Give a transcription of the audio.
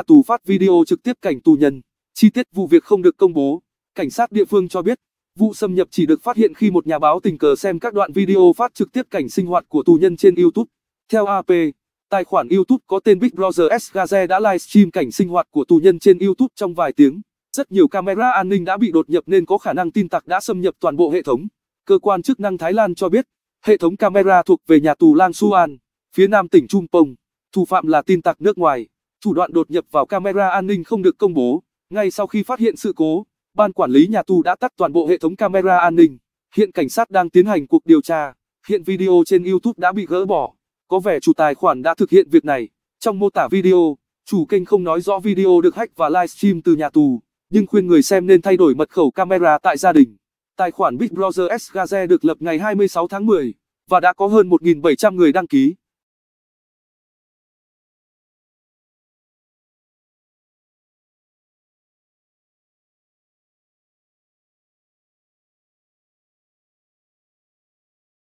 nhà tù phát video trực tiếp cảnh tù nhân. Chi tiết vụ việc không được công bố. Cảnh sát địa phương cho biết, vụ xâm nhập chỉ được phát hiện khi một nhà báo tình cờ xem các đoạn video phát trực tiếp cảnh sinh hoạt của tù nhân trên YouTube. Theo AP, tài khoản YouTube có tên Big Brother S Gaze đã livestream cảnh sinh hoạt của tù nhân trên YouTube trong vài tiếng. Rất nhiều camera an ninh đã bị đột nhập nên có khả năng tin tặc đã xâm nhập toàn bộ hệ thống. Cơ quan chức năng Thái Lan cho biết, hệ thống camera thuộc về nhà tù Lang Suan, phía nam tỉnh Trung Pong, thủ phạm là tin tặc nước ngoài. Thủ đoạn đột nhập vào camera an ninh không được công bố. Ngay sau khi phát hiện sự cố, ban quản lý nhà tù đã tắt toàn bộ hệ thống camera an ninh. Hiện cảnh sát đang tiến hành cuộc điều tra. Hiện video trên YouTube đã bị gỡ bỏ. Có vẻ chủ tài khoản đã thực hiện việc này. Trong mô tả video, chủ kênh không nói rõ video được hack và livestream từ nhà tù, nhưng khuyên người xem nên thay đổi mật khẩu camera tại gia đình. Tài khoản Big Brother S Gaze được lập ngày 26 tháng 10 và đã có hơn 1.700 người đăng ký.